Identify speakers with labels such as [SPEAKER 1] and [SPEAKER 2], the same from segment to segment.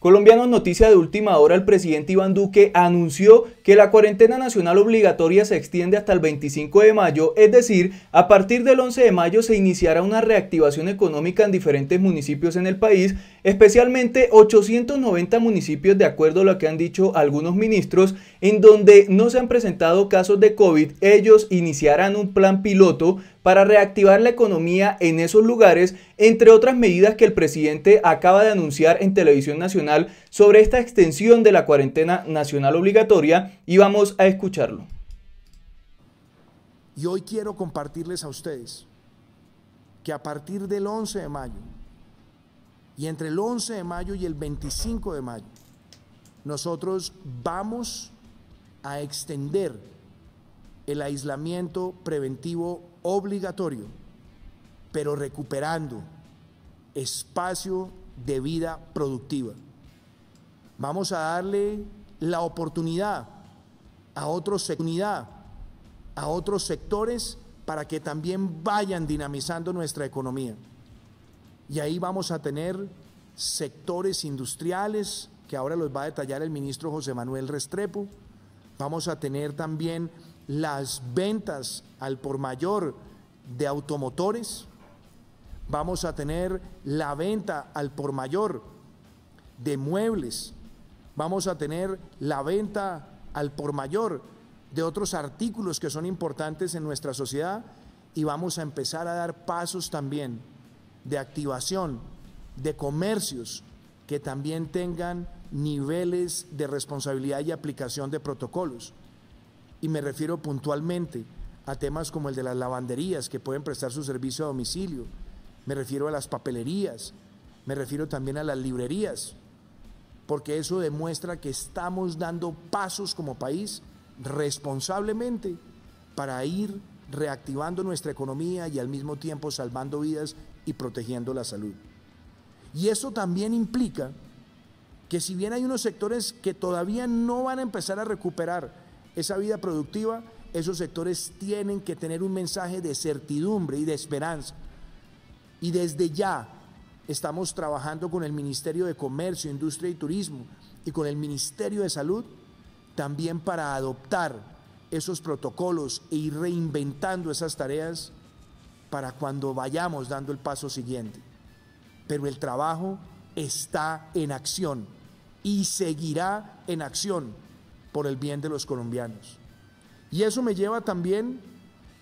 [SPEAKER 1] Colombiano noticia de última hora, el presidente Iván Duque anunció que la cuarentena nacional obligatoria se extiende hasta el 25 de mayo, es decir, a partir del 11 de mayo se iniciará una reactivación económica en diferentes municipios en el país, especialmente 890 municipios de acuerdo a lo que han dicho algunos ministros, en donde no se han presentado casos de COVID, ellos iniciarán un plan piloto para reactivar la economía en esos lugares, entre otras medidas que el presidente acaba de anunciar en televisión nacional sobre esta extensión de la cuarentena nacional obligatoria y vamos a escucharlo.
[SPEAKER 2] Y hoy quiero compartirles a ustedes que a partir del 11 de mayo y entre el 11 de mayo y el 25 de mayo, nosotros vamos a extender el aislamiento preventivo obligatorio, pero recuperando espacio de vida productiva. Vamos a darle la oportunidad a otros, a otros sectores para que también vayan dinamizando nuestra economía. Y ahí vamos a tener sectores industriales, que ahora los va a detallar el ministro José Manuel Restrepo. Vamos a tener también las ventas al por mayor de automotores. Vamos a tener la venta al por mayor de muebles, vamos a tener la venta al por mayor de otros artículos que son importantes en nuestra sociedad y vamos a empezar a dar pasos también de activación de comercios que también tengan niveles de responsabilidad y aplicación de protocolos. Y me refiero puntualmente a temas como el de las lavanderías que pueden prestar su servicio a domicilio, me refiero a las papelerías, me refiero también a las librerías, porque eso demuestra que estamos dando pasos como país responsablemente para ir reactivando nuestra economía y al mismo tiempo salvando vidas y protegiendo la salud. Y eso también implica que si bien hay unos sectores que todavía no van a empezar a recuperar esa vida productiva, esos sectores tienen que tener un mensaje de certidumbre y de esperanza. Y desde ya Estamos trabajando con el Ministerio de Comercio, Industria y Turismo y con el Ministerio de Salud también para adoptar esos protocolos e ir reinventando esas tareas para cuando vayamos dando el paso siguiente. Pero el trabajo está en acción y seguirá en acción por el bien de los colombianos. Y eso me lleva también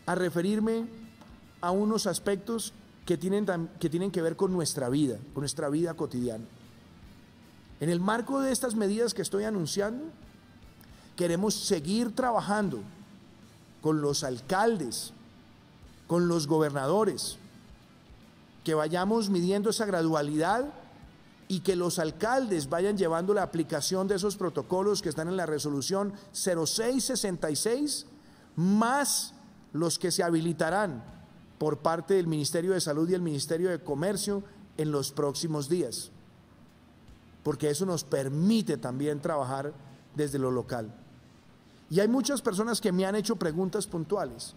[SPEAKER 2] a referirme a unos aspectos que tienen, que tienen que ver con nuestra vida, con nuestra vida cotidiana. En el marco de estas medidas que estoy anunciando, queremos seguir trabajando con los alcaldes, con los gobernadores, que vayamos midiendo esa gradualidad y que los alcaldes vayan llevando la aplicación de esos protocolos que están en la resolución 0666, más los que se habilitarán por parte del Ministerio de Salud y el Ministerio de Comercio en los próximos días, porque eso nos permite también trabajar desde lo local. Y hay muchas personas que me han hecho preguntas puntuales.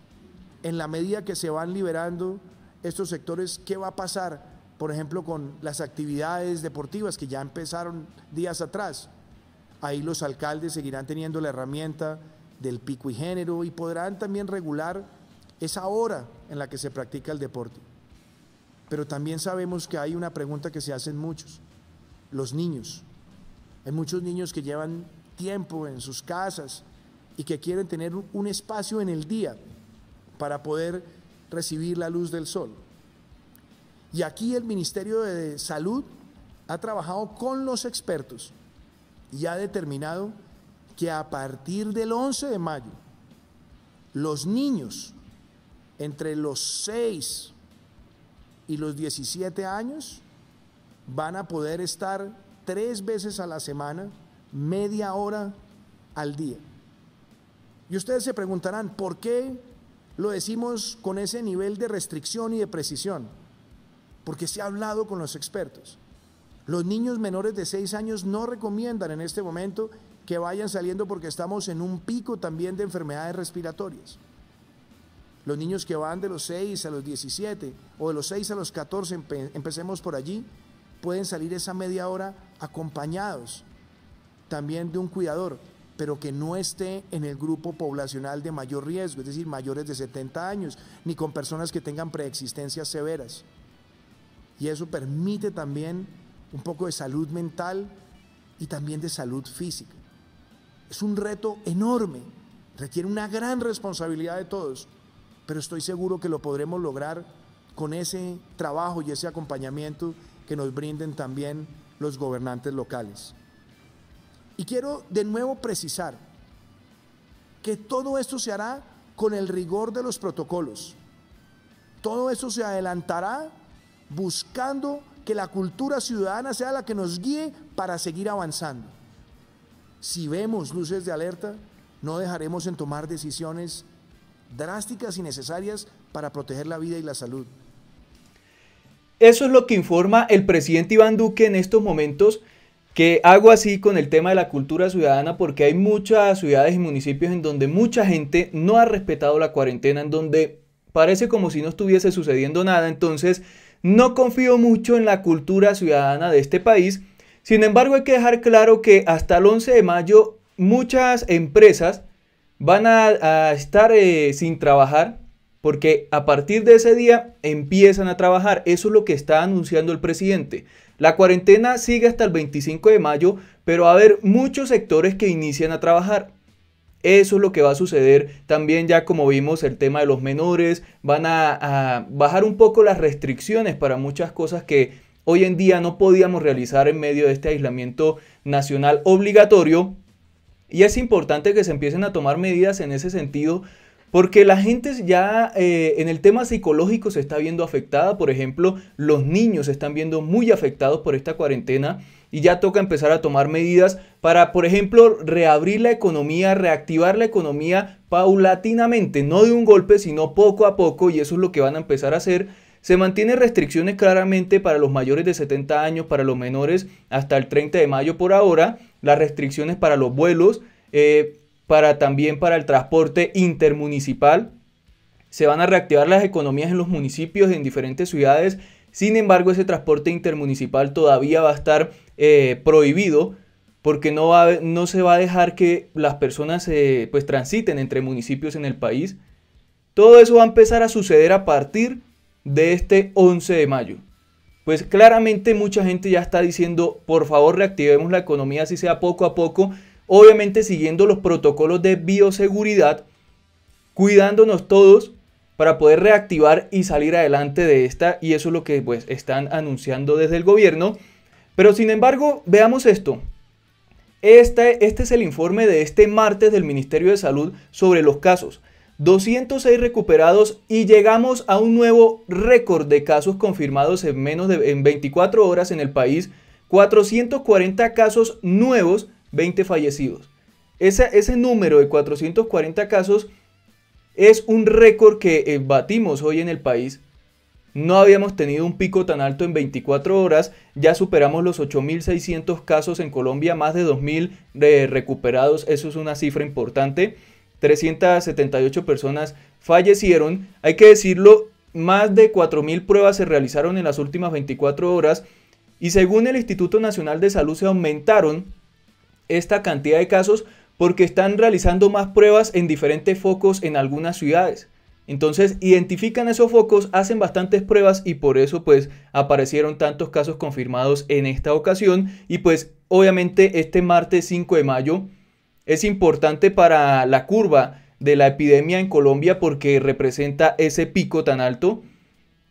[SPEAKER 2] En la medida que se van liberando estos sectores, ¿qué va a pasar? Por ejemplo, con las actividades deportivas que ya empezaron días atrás. Ahí los alcaldes seguirán teniendo la herramienta del pico y género y podrán también regular es hora en la que se practica el deporte. Pero también sabemos que hay una pregunta que se hacen muchos, los niños. Hay muchos niños que llevan tiempo en sus casas y que quieren tener un espacio en el día para poder recibir la luz del sol. Y aquí el Ministerio de Salud ha trabajado con los expertos y ha determinado que a partir del 11 de mayo los niños entre los 6 y los 17 años van a poder estar tres veces a la semana, media hora al día. Y ustedes se preguntarán, ¿por qué lo decimos con ese nivel de restricción y de precisión? Porque se ha hablado con los expertos. Los niños menores de 6 años no recomiendan en este momento que vayan saliendo porque estamos en un pico también de enfermedades respiratorias. Los niños que van de los 6 a los 17 o de los 6 a los 14, empecemos por allí, pueden salir esa media hora acompañados también de un cuidador, pero que no esté en el grupo poblacional de mayor riesgo, es decir, mayores de 70 años, ni con personas que tengan preexistencias severas. Y eso permite también un poco de salud mental y también de salud física. Es un reto enorme, requiere una gran responsabilidad de todos pero estoy seguro que lo podremos lograr con ese trabajo y ese acompañamiento que nos brinden también los gobernantes locales. Y quiero de nuevo precisar que todo esto se hará con el rigor de los protocolos. Todo esto se adelantará buscando que la cultura ciudadana sea la que nos guíe para seguir avanzando. Si vemos luces de alerta, no dejaremos en tomar decisiones drásticas y necesarias para proteger la vida y la salud.
[SPEAKER 1] Eso es lo que informa el presidente Iván Duque en estos momentos, que hago así con el tema de la cultura ciudadana porque hay muchas ciudades y municipios en donde mucha gente no ha respetado la cuarentena, en donde parece como si no estuviese sucediendo nada, entonces no confío mucho en la cultura ciudadana de este país. Sin embargo, hay que dejar claro que hasta el 11 de mayo muchas empresas van a, estar eh, sin trabajar porque a partir de ese día empiezan a trabajar. Eso es lo que está anunciando el presidente. La cuarentena sigue hasta el 25 de mayo, pero va a haber muchos sectores que inician a trabajar. Eso es lo que va a suceder. También ya como vimos el tema de los menores, van a bajar un poco las restricciones para muchas cosas que hoy en día no podíamos realizar en medio de este aislamiento nacional obligatorio, y es importante que se empiecen a tomar medidas en ese sentido porque la gente ya eh, en el tema psicológico se está viendo afectada, por ejemplo, los niños se están viendo muy afectados por esta cuarentena y ya toca empezar a tomar medidas para, por ejemplo, reabrir la economía, reactivar la economía paulatinamente, no de un golpe, sino poco a poco y eso es lo que van a empezar a hacer. Se mantienen restricciones claramente para los mayores de 70 años, para los menores hasta el 30 de mayo por ahora las restricciones para los vuelos, eh, para también para el transporte intermunicipal. Se van a reactivar las economías en los municipios, en diferentes ciudades. Sin embargo, ese transporte intermunicipal todavía va a estar eh, prohibido porque no, va, no se va a dejar que las personas eh, pues transiten entre municipios en el país. Todo eso va a empezar a suceder a partir de este 11 de mayo. Pues claramente mucha gente ya está diciendo, por favor reactivemos la economía, así sea poco a poco, obviamente siguiendo los protocolos de bioseguridad, cuidándonos todos para poder reactivar y salir adelante de esta, y eso es lo que pues están anunciando desde el gobierno. Pero sin embargo, veamos esto. Este, este es el informe de este martes del Ministerio de Salud sobre los casos. 206 recuperados y llegamos a un nuevo récord de casos confirmados en menos de en 24 horas en el país, 440 casos nuevos, 20 fallecidos. Ese, ese número de 440 casos es un récord que eh, batimos hoy en el país. No habíamos tenido un pico tan alto en 24 horas, ya superamos los 8.600 casos en Colombia, más de 2.000 de eh, recuperados, eso es una cifra importante. 378 personas fallecieron. Hay que decirlo, más de 4.000 pruebas se realizaron en las últimas 24 horas y según el Instituto Nacional de Salud se aumentaron esta cantidad de casos porque están realizando más pruebas en diferentes focos en algunas ciudades. Entonces identifican esos focos, hacen bastantes pruebas y por eso pues aparecieron tantos casos confirmados en esta ocasión y pues obviamente este martes 5 de mayo es importante para la curva de la epidemia en Colombia porque representa ese pico tan alto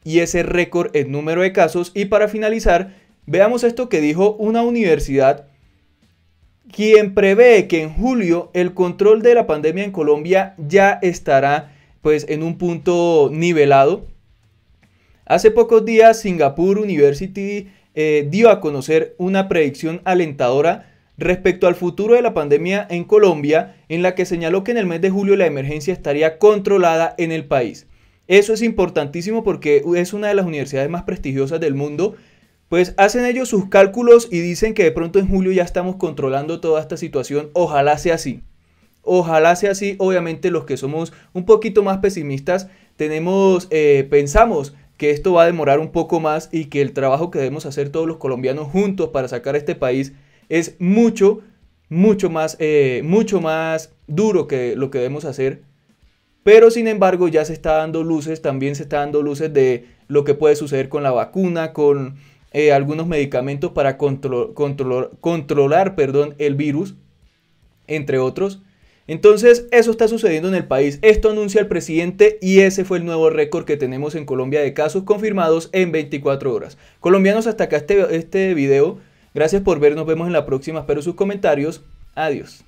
[SPEAKER 1] y ese récord en número de casos. Y para finalizar, veamos esto que dijo una universidad quien prevé que en julio el control de la pandemia en Colombia ya estará pues en un punto nivelado. Hace pocos días Singapore University eh, dio a conocer una predicción alentadora respecto al futuro de la pandemia en Colombia, en la que señaló que en el mes de julio la emergencia estaría controlada en el país. Eso es importantísimo porque es una de las universidades más prestigiosas del mundo. Pues hacen ellos sus cálculos y dicen que de pronto en julio ya estamos controlando toda esta situación. Ojalá sea así. Ojalá sea así. Obviamente los que somos un poquito más pesimistas tenemos, eh, pensamos que esto va a demorar un poco más y que el trabajo que debemos hacer todos los colombianos juntos para sacar este país es mucho, mucho más, eh, mucho más duro que lo que debemos hacer. Pero sin embargo ya se está dando luces, también se está dando luces de lo que puede suceder con la vacuna, con eh, algunos medicamentos para control, controlar perdón, el virus, entre otros. Entonces eso está sucediendo en el país. Esto anuncia el presidente y ese fue el nuevo récord que tenemos en Colombia de casos confirmados en 24 horas. Colombianos, hasta acá este, este video. Gracias por ver, nos vemos en la próxima, espero sus comentarios. Adiós.